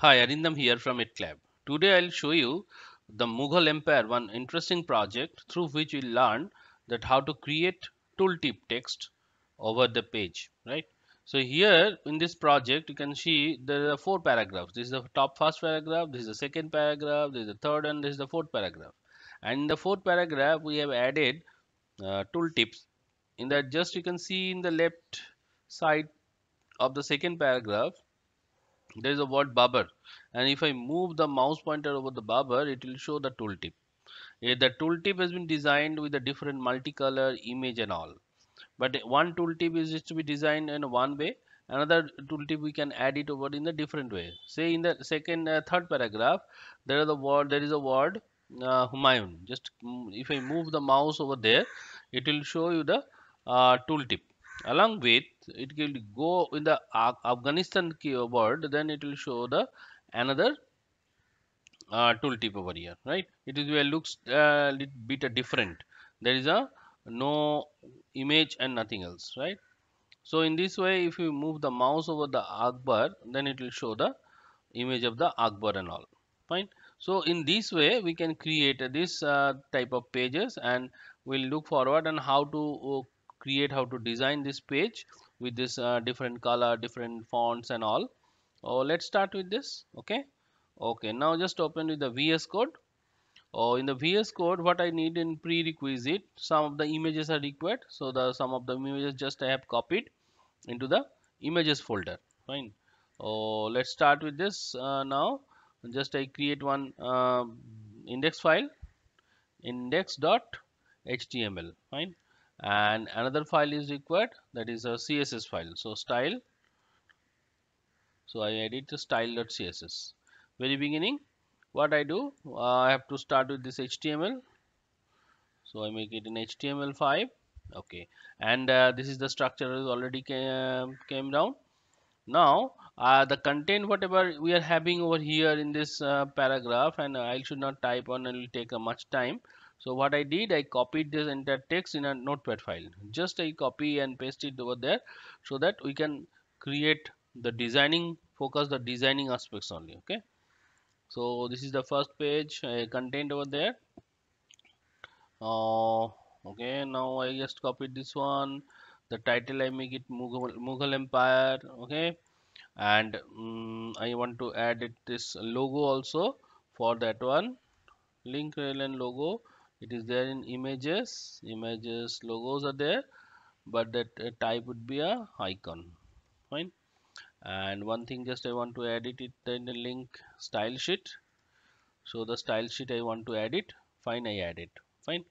Hi, Arindam here from ItLab. Today I'll show you the Mughal Empire, one interesting project through which we will learn that how to create tooltip text over the page, right? So here in this project, you can see there are four paragraphs. This is the top first paragraph, this is the second paragraph, this is the third and this is the fourth paragraph. And in the fourth paragraph, we have added uh, tooltips. In that just you can see in the left side of the second paragraph, there is a word barber and if I move the mouse pointer over the barber it will show the tooltip. The tooltip has been designed with a different multicolor image and all but one tooltip is to be designed in one way another tooltip we can add it over in a different way say in the second uh, third paragraph there is a word there is a word uh, Humayun just mm, if I move the mouse over there it will show you the uh, tooltip along with it will go in the Afghanistan keyboard. then it will show the another uh, tooltip over here right it is where looks a uh, little bit different there is a no image and nothing else right so in this way if you move the mouse over the Akbar then it will show the image of the Akbar and all fine so in this way we can create this uh, type of pages and we'll look forward on how to uh, create how to design this page with this uh, different color different fonts and all oh let's start with this okay okay now just open with the vs code oh in the vs code what i need in prerequisite some of the images are required so the some of the images just i have copied into the images folder fine oh let's start with this uh, now just i create one uh, index file index dot html fine and another file is required that is a css file so style so i edit the style.css very beginning what i do uh, i have to start with this html so i make it in html5 okay and uh, this is the structure is already came, um, came down now uh, the content whatever we are having over here in this uh, paragraph and i should not type on it will take much time so what I did, I copied this entire text in a notepad file. Just I copy and paste it over there so that we can create the designing, focus the designing aspects only. Okay. So this is the first page uh, contained over there. Uh, okay, now I just copied this one. The title I make it Mughal, Mughal Empire. Okay, and um, I want to add it this logo also for that one link rel and logo it is there in images images logos are there but that uh, type would be a icon fine and one thing just I want to edit it in the link style sheet so the style sheet I want to edit fine I add it fine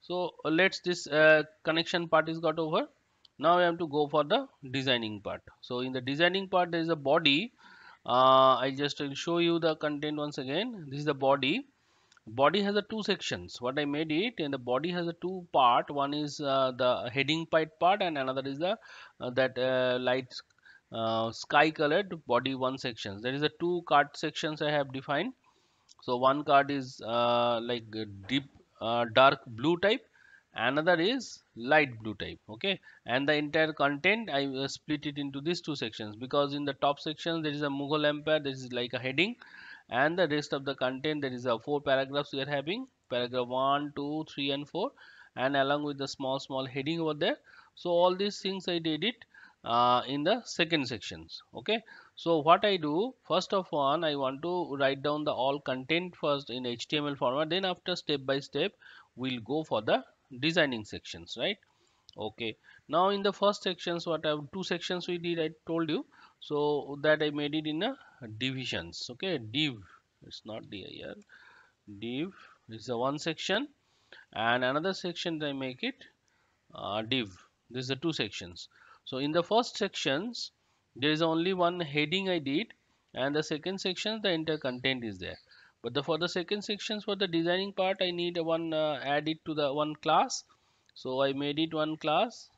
so uh, let's this uh, connection part is got over now I have to go for the designing part so in the designing part there is a body uh, I just will show you the content once again this is the body body has a two sections what i made it and the body has a two part one is uh, the heading part part and another is the uh, that uh, light uh, sky colored body one sections there is a two card sections i have defined so one card is uh, like deep uh, dark blue type another is light blue type okay and the entire content i split it into these two sections because in the top section there is a mughal empire this is like a heading and the rest of the content there is a four paragraphs we are having paragraph one, two, three and 4 and along with the small small heading over there so all these things i did it uh, in the second sections okay so what i do first of all i want to write down the all content first in html format then after step by step we'll go for the designing sections right okay now in the first sections what i have two sections we did i told you so that i made it in a divisions okay div it's not dir div is the one section and another section I make it uh, div this is the two sections so in the first sections there is only one heading I did and the second section the entire content is there but the for the second sections for the designing part I need one uh, add it to the one class so I made it one class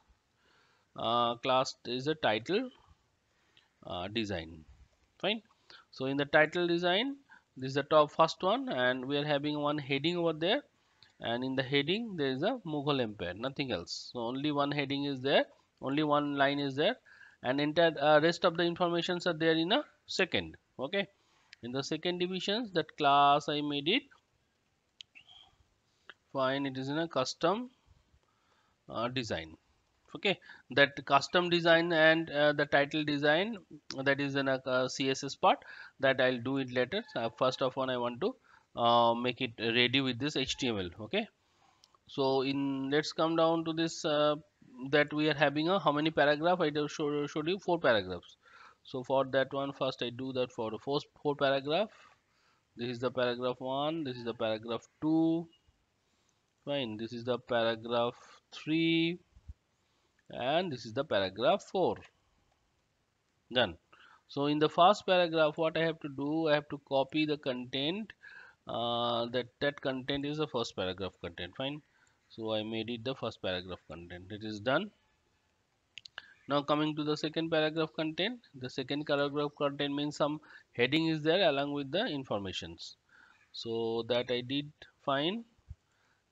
uh, class is a title uh, design fine so in the title design this is the top first one and we are having one heading over there and in the heading there is a Mughal Empire nothing else so only one heading is there only one line is there and entire uh, rest of the informations are there in a second okay in the second divisions that class I made it fine it is in a custom uh, design okay that custom design and uh, the title design that is in a uh, css part that i'll do it later so first of all i want to uh, make it ready with this html okay so in let's come down to this uh, that we are having a uh, how many paragraph i showed, showed you four paragraphs so for that one first i do that for the first four paragraph this is the paragraph one this is the paragraph two fine this is the paragraph three and this is the paragraph 4 done so in the first paragraph what I have to do I have to copy the content uh, that that content is the first paragraph content fine so I made it the first paragraph content it is done now coming to the second paragraph content the second paragraph content means some heading is there along with the informations so that I did fine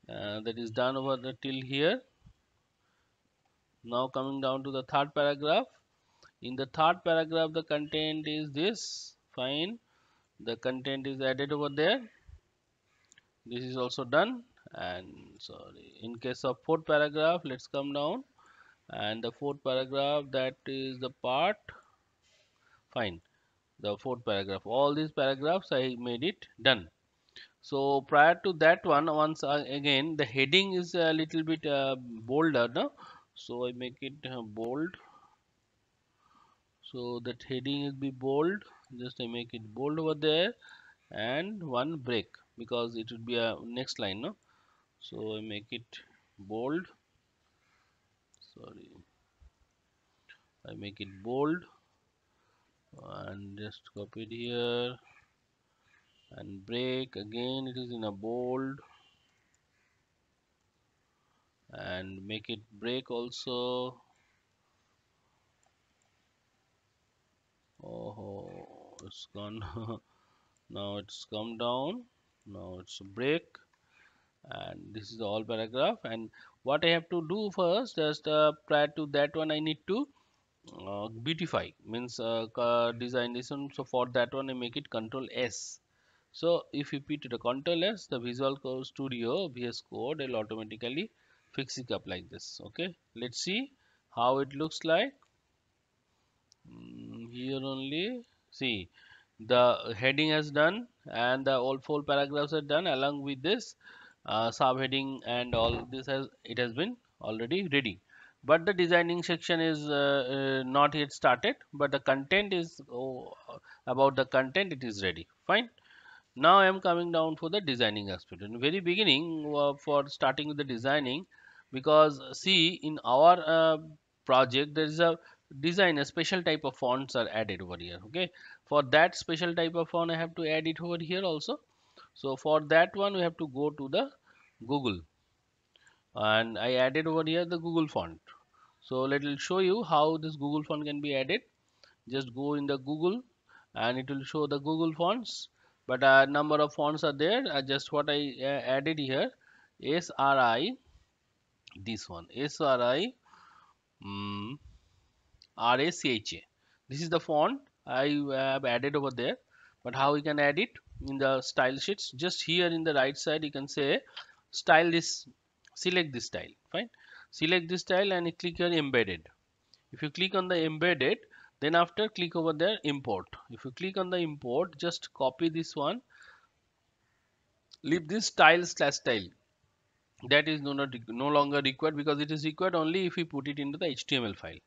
uh, that is done over the till here now coming down to the third paragraph in the third paragraph the content is this fine the content is added over there this is also done and sorry in case of fourth paragraph let's come down and the fourth paragraph that is the part fine the fourth paragraph all these paragraphs i made it done so prior to that one once again the heading is a little bit uh, bolder no? so I make it uh, bold so that heading will be bold just I make it bold over there and one break because it would be a next line no so I make it bold sorry I make it bold and just copy it here and break again it is in a bold and make it break also oh it's gone now it's come down now it's break and this is all paragraph and what I have to do first just uh, prior to that one I need to uh, beautify means uh, design this one so for that one I make it control S so if you put the control S the visual code studio VS code will automatically fixing up like this okay let's see how it looks like mm, here only see the heading has done and the all four paragraphs are done along with this uh, subheading and all this has it has been already ready but the designing section is uh, uh, not yet started but the content is oh, about the content it is ready fine now i am coming down for the designing aspect in very beginning uh, for starting with the designing because uh, see in our uh, project there is a design a special type of fonts are added over here okay for that special type of font i have to add it over here also so for that one we have to go to the google and i added over here the google font so let will show you how this google font can be added just go in the google and it will show the google fonts but a uh, number of fonts are there uh, just what i uh, added here sri this one SRI um, mm, RACHA this is the font I have added over there but how we can add it in the style sheets just here in the right side you can say style this select this style fine select this style and click here embedded if you click on the embedded then after click over there import if you click on the import just copy this one leave this style slash style that is no, not, no longer required because it is required only if we put it into the HTML file.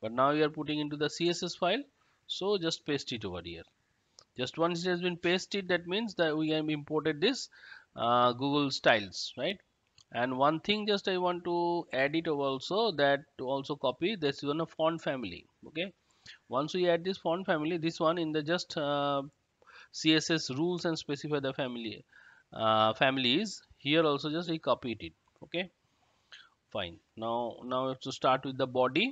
But now we are putting into the CSS file. So just paste it over here. Just once it has been pasted, that means that we have imported this uh, Google styles, right? And one thing just I want to add it over also that to also copy this one font family. Okay. Once we add this font family, this one in the just uh, CSS rules and specify the family uh, families here also just we copied it okay fine now now we have to start with the body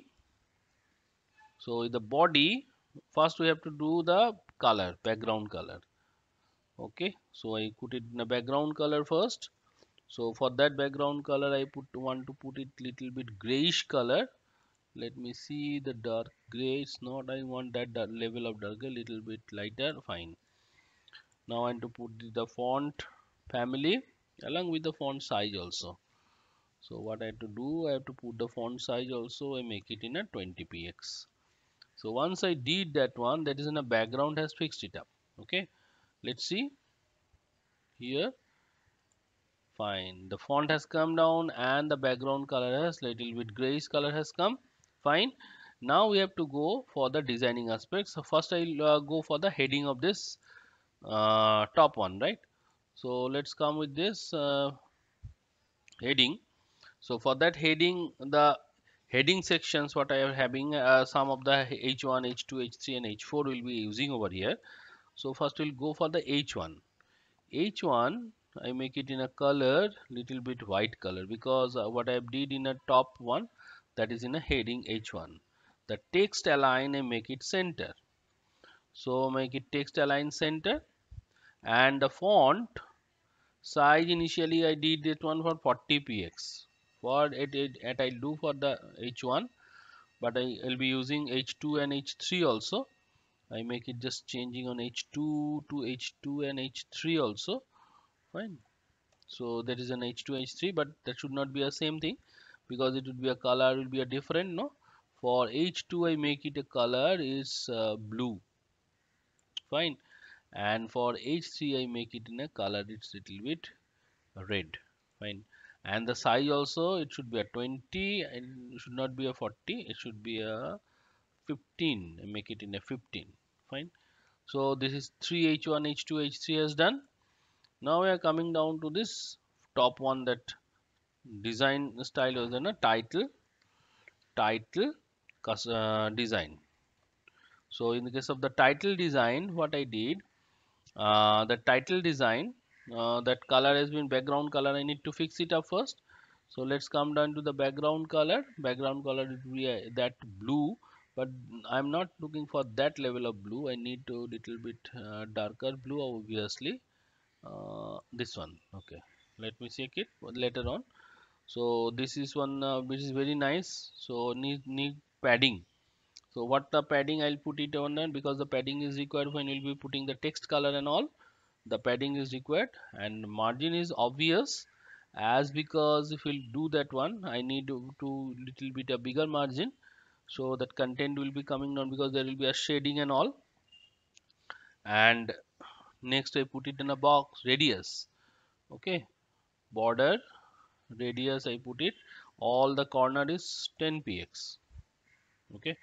so with the body first we have to do the color background color okay so I put it in a background color first so for that background color I put want to put it little bit grayish color let me see the dark gray it's not I want that level of dark a little bit lighter fine now I want to put the font family along with the font size also so what I have to do I have to put the font size also I make it in a 20 px so once I did that one that is in a background has fixed it up okay let's see here fine the font has come down and the background color has little bit grayish color has come fine now we have to go for the designing aspect so first I'll uh, go for the heading of this uh, top one right so let's come with this uh, heading so for that heading the heading sections what I am having uh, some of the h1 h2 h3 and h4 will be using over here so first we'll go for the h1 h1 I make it in a color little bit white color because uh, what I did in a top one that is in a heading h1 the text align and make it center so make it text align center and the font size initially I did this one for 40 px for it, it, it I do for the h1 but I will be using h2 and h3 also I make it just changing on h2 to h2 and h3 also fine so that is an h2 h3 but that should not be a same thing because it would be a color will be a different no for h2 I make it a color is uh, blue fine and for h3 i make it in a color it's little bit red fine and the size also it should be a 20 and should not be a 40 it should be a 15 I make it in a 15 fine so this is 3 h1 h2 h3 has done now we are coming down to this top one that design style was done a title title uh, design so in the case of the title design what I did uh, the title design uh, that color has been background color I need to fix it up first so let's come down to the background color background color would be that blue but I'm not looking for that level of blue I need to little bit uh, darker blue obviously uh, this one okay let me check it later on so this is one which is very nice so need need padding so what the padding i'll put it on and because the padding is required when you will be putting the text color and all the padding is required and margin is obvious as because if we'll do that one i need to, to little bit a bigger margin so that content will be coming down because there will be a shading and all and next i put it in a box radius okay border radius i put it all the corner is 10 px okay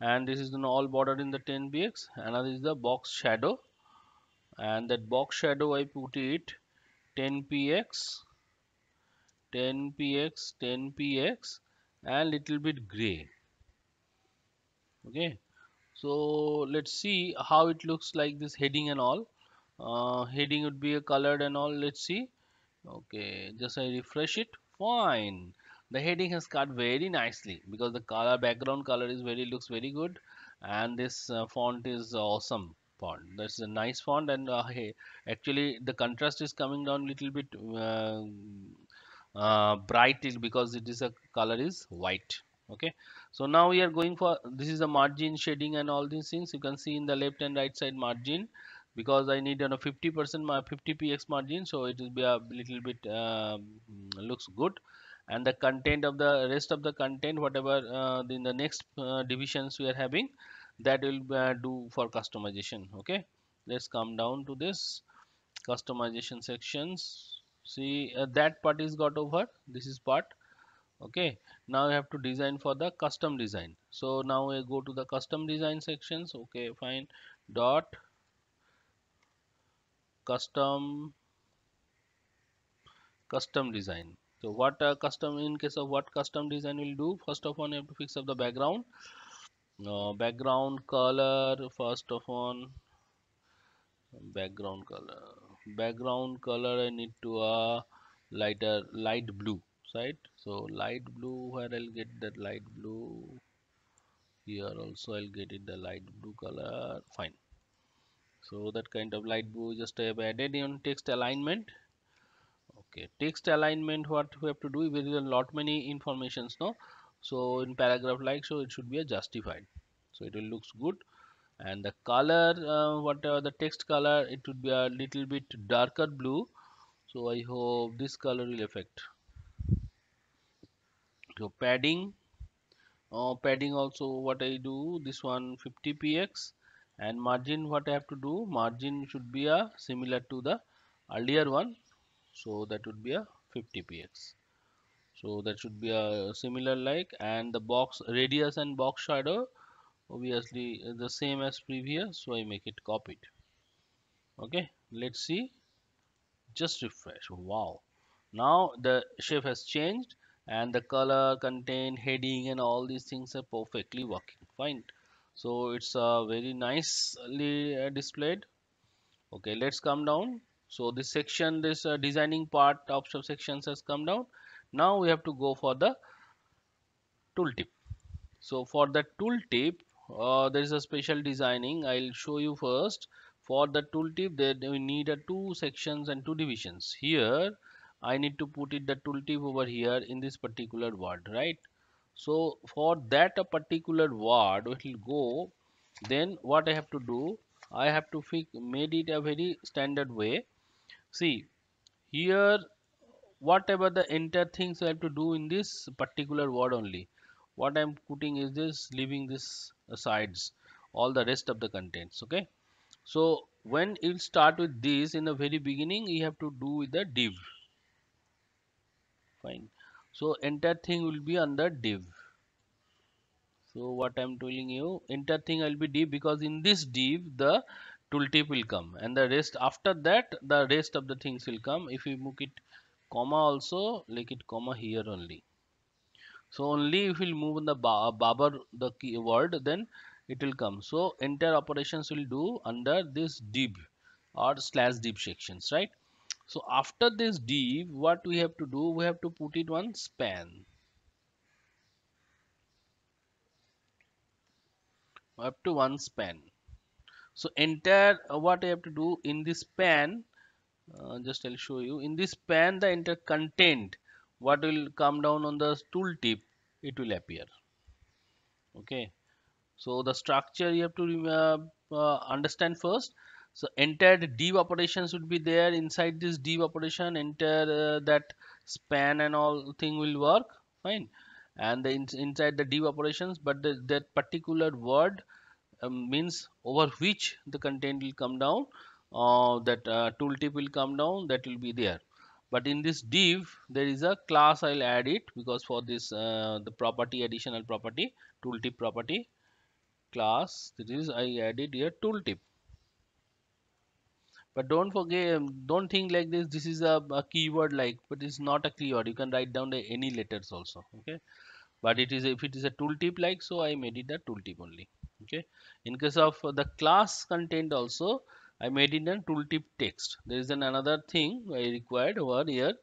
and this is an all bordered in the 10 bx another is the box shadow and that box shadow I put it 10 px 10 px 10 px and little bit gray okay so let's see how it looks like this heading and all uh, heading would be a colored and all let's see okay just I refresh it fine the heading has cut very nicely because the color background color is very looks very good and this uh, font is awesome font that's a nice font and uh, hey actually the contrast is coming down little bit uh, uh, bright because it is a color is white okay so now we are going for this is a margin shading and all these things you can see in the left and right side margin because I need on a 50% 50 px margin so it will be a little bit uh, looks good and the content of the rest of the content whatever uh, in the next uh, divisions we are having that will uh, do for customization okay let's come down to this customization sections see uh, that part is got over this is part okay now I have to design for the custom design so now I go to the custom design sections okay fine dot custom custom design so what uh, custom in case of what custom design will do first of all you have to fix up the background uh, background color first of all background color background color I need to uh, lighter uh, light blue right so light blue where I'll get that light blue here also I'll get it the light blue color fine so that kind of light blue just I have added on text alignment okay text alignment what we have to do there is a lot many informations no so in paragraph like so it should be a justified so it will looks good and the color uh, whatever the text color it would be a little bit darker blue so i hope this color will affect so padding uh, padding also what i do this one 50 px and margin what i have to do margin should be a uh, similar to the earlier one so that would be a 50 px so that should be a similar like and the box radius and box shadow obviously uh, the same as previous so I make it copied okay let's see just refresh wow now the shape has changed and the color contain, heading and all these things are perfectly working fine so it's a uh, very nicely uh, displayed okay let's come down so this section this uh, designing part of subsections has come down now we have to go for the tooltip so for the tooltip uh, there is a special designing i'll show you first for the tooltip that we need a uh, two sections and two divisions here i need to put it the tooltip over here in this particular word right so for that a particular word it will go then what i have to do i have to fix made it a very standard way see here whatever the entire things I have to do in this particular word only what I'm putting is this leaving this sides all the rest of the contents okay so when it start with this in the very beginning you have to do with the div fine so entire thing will be under div so what I'm telling you entire thing will be div because in this div the tooltip will come and the rest after that the rest of the things will come if we move it comma also like it comma here only so only if we move the bar, barber the keyword then it will come so entire operations will do under this div or slash div sections right so after this div what we have to do we have to put it one span up to one span so entire uh, what I have to do in this pan uh, just I'll show you in this pan the entire content what will come down on the tool tip it will appear okay so the structure you have to uh, uh understand first so entire div operations would be there inside this div operation enter uh, that span and all thing will work fine and the in, inside the div operations but the, that particular word um, means over which the content will come down uh, that uh, tooltip will come down that will be there but in this div there is a class I'll add it because for this uh, the property additional property tooltip property class this is I added here tooltip but don't forget um, don't think like this this is a, a keyword like but it's not a keyword you can write down the any letters also okay but it is if it is a tooltip like so I made it a tooltip only okay in case of the class contained also I made in a tooltip text there is an another thing I required over here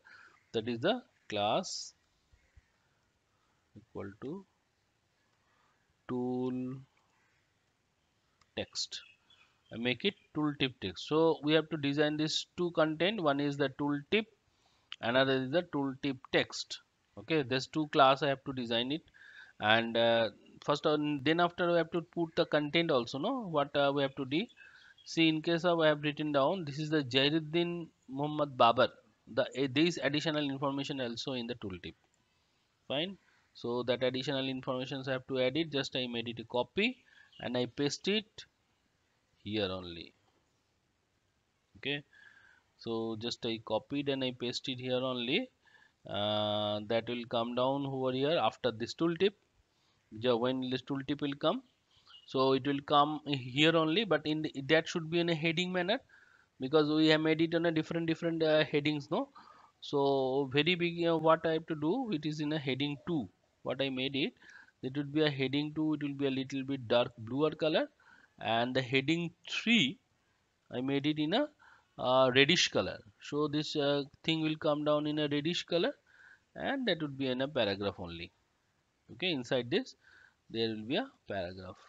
that is the class equal to tool text I make it tooltip text so we have to design this two content one is the tooltip another is the tooltip text okay there's two class I have to design it and uh, first on uh, then after we have to put the content also no what uh, we have to do see in case of I have written down this is the Jairuddin Muhammad Babar the uh, this additional information also in the tooltip fine so that additional information I have to add it just I made it a copy and I paste it here only okay so just I copied and I pasted here only uh, that will come down over here after this tooltip when list tooltip will come so it will come here only but in the, that should be in a heading manner because we have made it on a different different uh, headings no so very big uh, what i have to do it is in a heading 2 what i made it it would be a heading 2 it will be a little bit dark bluer color and the heading 3 i made it in a uh, reddish color so this uh, thing will come down in a reddish color and that would be in a paragraph only okay inside this there will be a paragraph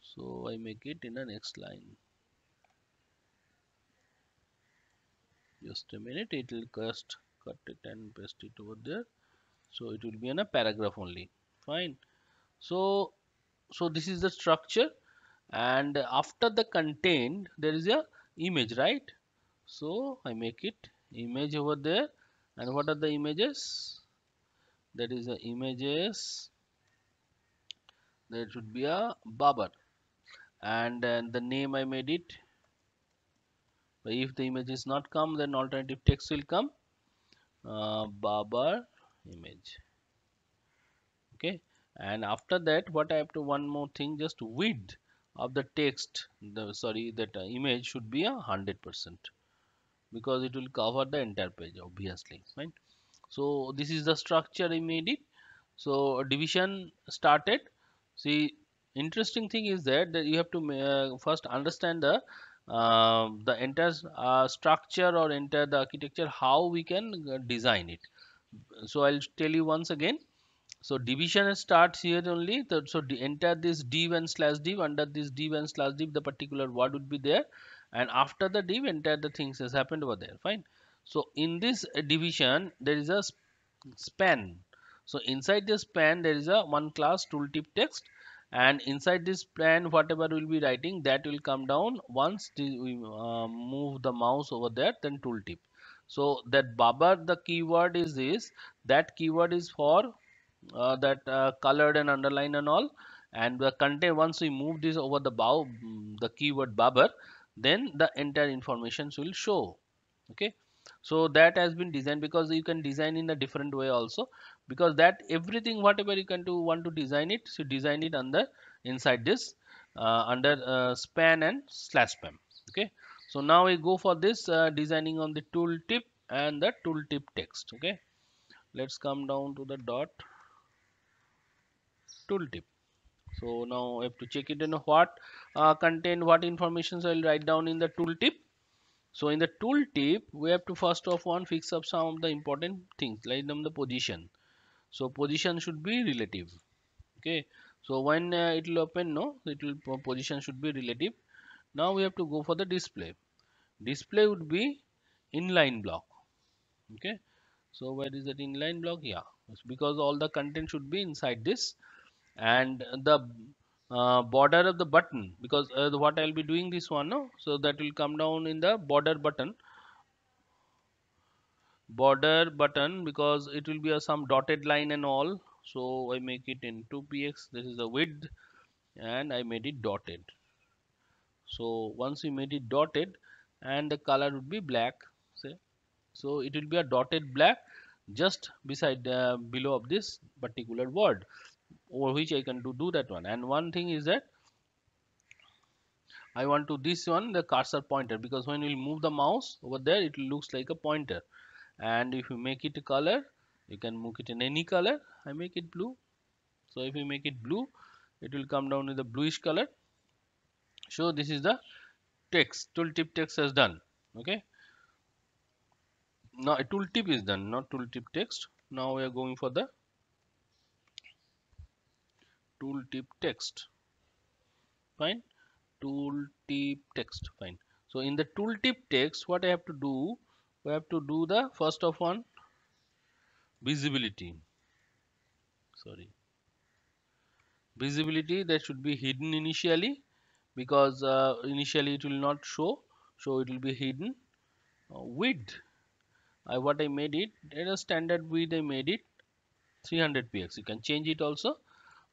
so I make it in the next line just a minute it will just cut it and paste it over there so it will be in a paragraph only fine so so this is the structure and after the content there is a image right so I make it image over there and what are the images that is the images there should be a barber and the name I made it but if the image is not come then alternative text will come uh, barber image okay and after that what I have to one more thing just width of the text the sorry that uh, image should be a hundred percent because it will cover the entire page obviously right so this is the structure I made it so division started see interesting thing is that, that you have to uh, first understand the uh, the entire uh, structure or enter the architecture how we can uh, design it so i'll tell you once again so division starts here only so enter this div and slash div under this div and slash div the particular word would be there and after the div enter the things has happened over there fine so in this division, there is a span. So inside this span, there is a one class tooltip text and inside this span, whatever we'll be writing, that will come down once we uh, move the mouse over there, then tooltip. So that babar, the keyword is this, that keyword is for uh, that uh, colored and underlined and all. And the content, once we move this over the bow, mm, the keyword babar, then the entire information will show okay so that has been designed because you can design in a different way also because that everything whatever you can do want to design it so design it under inside this uh, under uh, span and slash span okay so now we go for this uh, designing on the tooltip and the tooltip text okay let's come down to the dot tooltip so now I have to check it in what uh, contain what information so I will write down in the tooltip so in the tooltip, we have to first of all fix up some of the important things like them the position. So position should be relative. Okay. So when uh, it will open, no, it will position should be relative. Now we have to go for the display. Display would be inline block. Okay. So where is that inline block? Yeah, it's because all the content should be inside this, and the uh, border of the button because uh, what I'll be doing this one no so that will come down in the border button border button because it will be a some dotted line and all so I make it in 2px this is the width and I made it dotted so once you made it dotted and the color would be black say so it will be a dotted black just beside uh, below of this particular word over which I can do, do that one and one thing is that I want to this one the cursor pointer because when you move the mouse over there it looks like a pointer and if you make it a color you can make it in any color I make it blue so if you make it blue it will come down with a bluish color so this is the text tooltip text has done okay now a tooltip is done not tooltip text now we are going for the tooltip text fine tooltip text fine so in the tooltip text what I have to do we have to do the first of one visibility sorry visibility that should be hidden initially because uh, initially it will not show so it will be hidden uh, width I what I made it at a standard width I made it 300 px you can change it also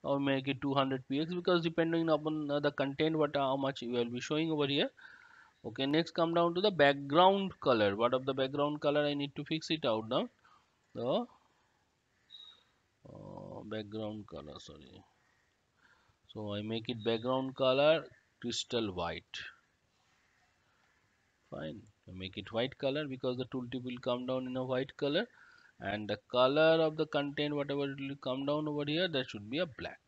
or make it 200 px because depending upon the content what how much you will be showing over here okay next come down to the background color what of the background color i need to fix it out now the uh, background color sorry so i make it background color crystal white fine I make it white color because the tooltip will come down in a white color and the color of the content whatever it will come down over here that should be a black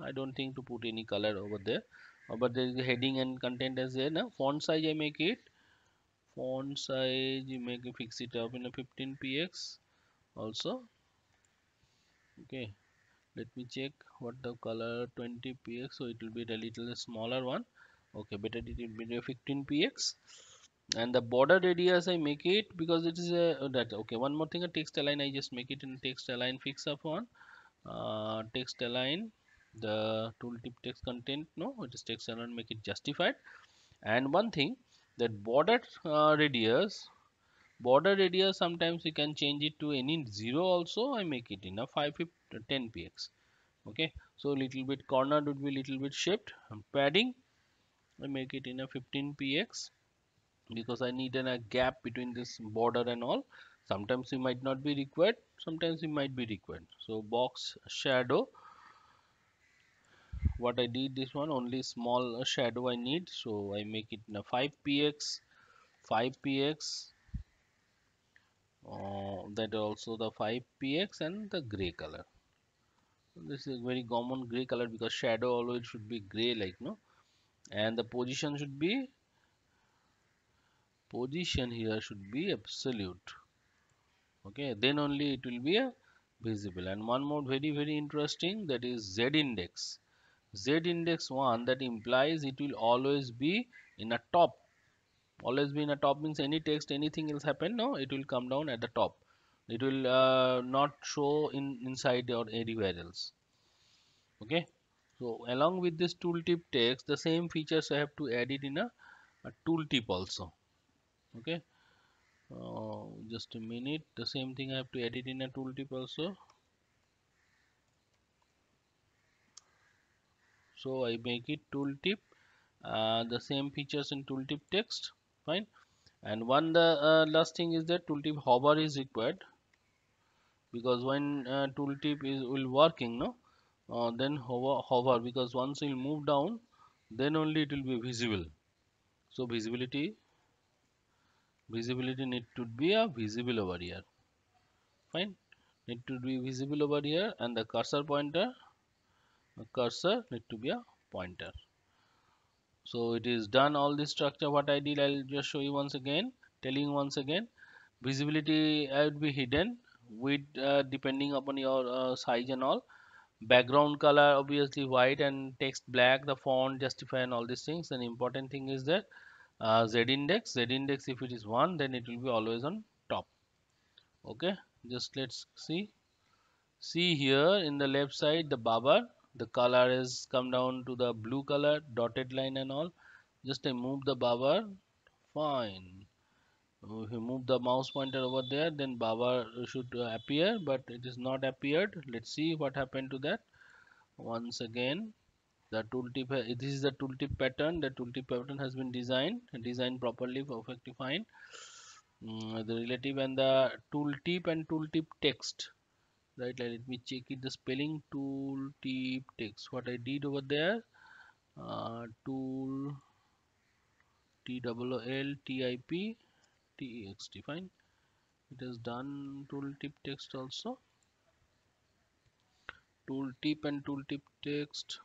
I don't think to put any color over there uh, but there is a heading and content as there now font size I make it font size you make it fix it up in a 15 px also okay let me check what the color 20 px so it will be a little smaller one okay better it will be 15 px and the border radius I make it because it is a that okay one more thing a text align I just make it in text align fix upon uh, text align the tooltip text content no it is text align make it justified and one thing that border uh, radius border radius sometimes you can change it to any zero also I make it in a 510 px okay so little bit corner would be little bit shaped um, padding I make it in a 15 px because I need an, a gap between this border and all sometimes you might not be required sometimes you might be required so box shadow what I did this one only small shadow I need so I make it in a 5px 5px uh, that also the 5px and the gray color this is very common gray color because shadow always should be gray like no and the position should be position here should be absolute okay then only it will be a visible and one more very very interesting that is z index z index 1 that implies it will always be in a top always be in a top means any text anything else happen no it will come down at the top it will uh, not show in inside or anywhere else okay so along with this tooltip text the same features I have to add it in a, a tooltip also okay uh, just a minute the same thing I have to edit in a tooltip also so I make it tooltip uh, the same features in tooltip text fine and one the uh, last thing is that tooltip hover is required because when uh, tooltip is will working no uh, then hover hover because once you move down then only it will be visible so visibility visibility need to be a visible over here fine need to be visible over here and the cursor pointer the cursor need to be a pointer so it is done all this structure what I did I'll just show you once again telling once again visibility I would be hidden with uh, depending upon your uh, size and all background color obviously white and text black the font justify and all these things and important thing is that uh, z index z index if it is 1 then it will be always on top okay just let's see see here in the left side the barber the color is come down to the blue color dotted line and all just move the barber fine if you move the mouse pointer over there then barber should appear but it is not appeared let's see what happened to that once again the tooltip uh, this is the tooltip pattern the tooltip pattern has been designed designed properly perfect defined find mm, the relative and the tooltip and tooltip text right let me check it the spelling tooltip text what i did over there uh, tool t double it is done tooltip text also tooltip and tooltip text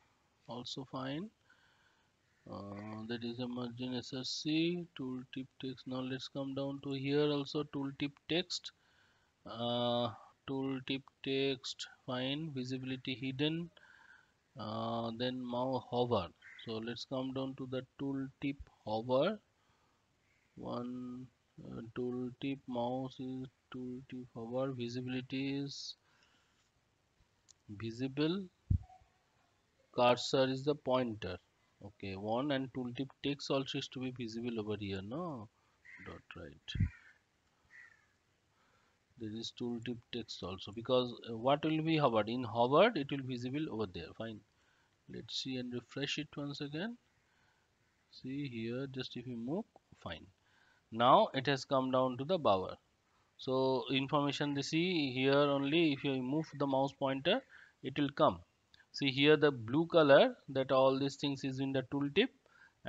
also fine uh, that is a margin src tooltip text now let's come down to here also tooltip text uh, tooltip text fine visibility hidden uh, then mouse hover so let's come down to the tooltip hover one uh, tooltip mouse is tooltip hover visibility is visible cursor is the pointer okay 1 and tooltip text also is to be visible over here no dot right there is tooltip text also because uh, what will be hovered in hovered it will be visible over there fine let's see and refresh it once again see here just if you move fine now it has come down to the bower so information they see here only if you move the mouse pointer it will come see here the blue color that all these things is in the tooltip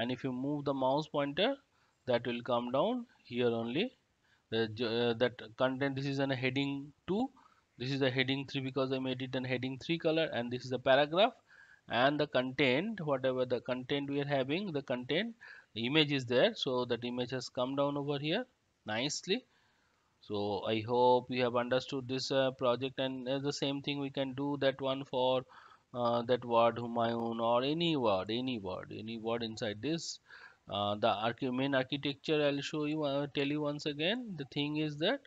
and if you move the mouse pointer that will come down here only uh, that content this is a heading 2 this is a heading 3 because I made it an heading 3 color and this is a paragraph and the content whatever the content we are having the content the image is there so that image has come down over here nicely so I hope you have understood this uh, project and uh, the same thing we can do that one for uh, that word Humayun or any word any word any word inside this uh, the arch main architecture I'll show you I'll uh, tell you once again the thing is that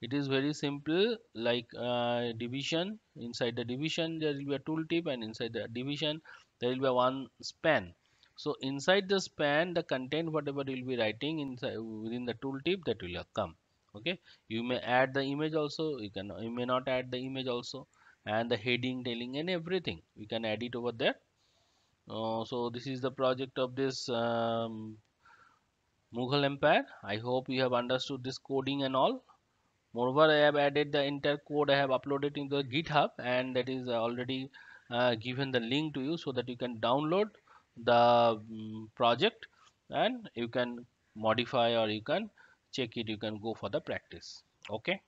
it is very simple like uh, division inside the division there will be a tooltip and inside the division there will be one span so inside the span the content whatever you'll be writing inside within the tooltip that will come okay you may add the image also you can you may not add the image also and the heading tailing and everything we can add it over there uh, so this is the project of this um, Mughal Empire I hope you have understood this coding and all moreover I have added the entire code I have uploaded in the github and that is uh, already uh, given the link to you so that you can download the um, project and you can modify or you can check it you can go for the practice okay